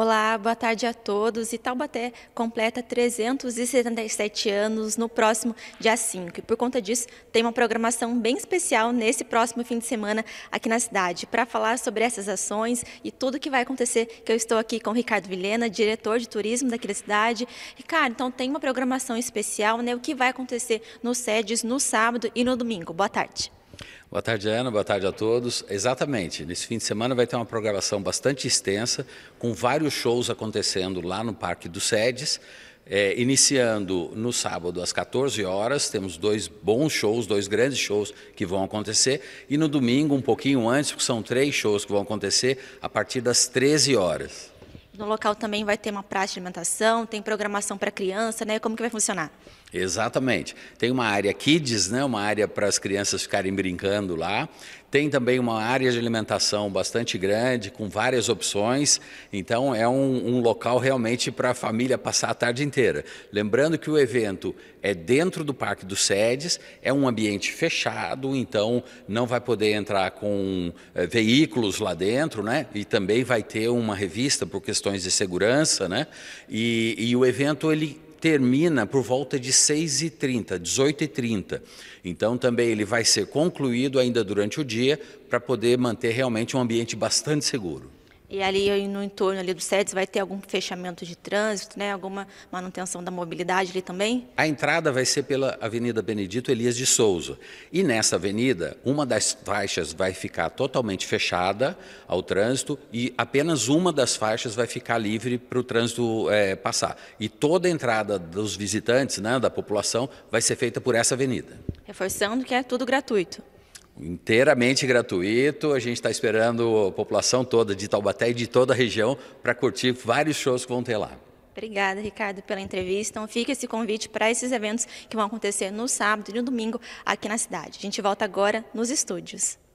Olá, boa tarde a todos. Itaubaté completa 377 anos no próximo dia 5. E por conta disso, tem uma programação bem especial nesse próximo fim de semana aqui na cidade. Para falar sobre essas ações e tudo que vai acontecer, que eu estou aqui com o Ricardo Vilhena, diretor de turismo daqui da cidade. Ricardo, então tem uma programação especial, né? O que vai acontecer nos sedes no sábado e no domingo. Boa tarde. Boa tarde, Ana. Boa tarde a todos. Exatamente. Nesse fim de semana vai ter uma programação bastante extensa, com vários shows acontecendo lá no Parque dos Sedes. É, iniciando no sábado às 14 horas, temos dois bons shows, dois grandes shows que vão acontecer. E no domingo, um pouquinho antes, porque são três shows que vão acontecer a partir das 13 horas. No local também vai ter uma praça de alimentação, tem programação para criança, né? Como que vai funcionar? Exatamente. Tem uma área kids, né? Uma área para as crianças ficarem brincando lá. Tem também uma área de alimentação bastante grande, com várias opções. Então é um, um local realmente para a família passar a tarde inteira. Lembrando que o evento é dentro do Parque dos Sedes, é um ambiente fechado, então não vai poder entrar com é, veículos lá dentro, né? E também vai ter uma revista por questões questões de segurança, né? E, e o evento ele termina por volta de 6h30, 18h30. Então também ele vai ser concluído ainda durante o dia para poder manter realmente um ambiente bastante seguro. E ali no entorno ali do SEDES vai ter algum fechamento de trânsito, né? alguma manutenção da mobilidade ali também? A entrada vai ser pela Avenida Benedito Elias de Souza. E nessa avenida, uma das faixas vai ficar totalmente fechada ao trânsito e apenas uma das faixas vai ficar livre para o trânsito é, passar. E toda a entrada dos visitantes, né, da população, vai ser feita por essa avenida. Reforçando que é tudo gratuito inteiramente gratuito. A gente está esperando a população toda de Taubaté e de toda a região para curtir vários shows que vão ter lá. Obrigada, Ricardo, pela entrevista. Então, fica esse convite para esses eventos que vão acontecer no sábado e no domingo aqui na cidade. A gente volta agora nos estúdios.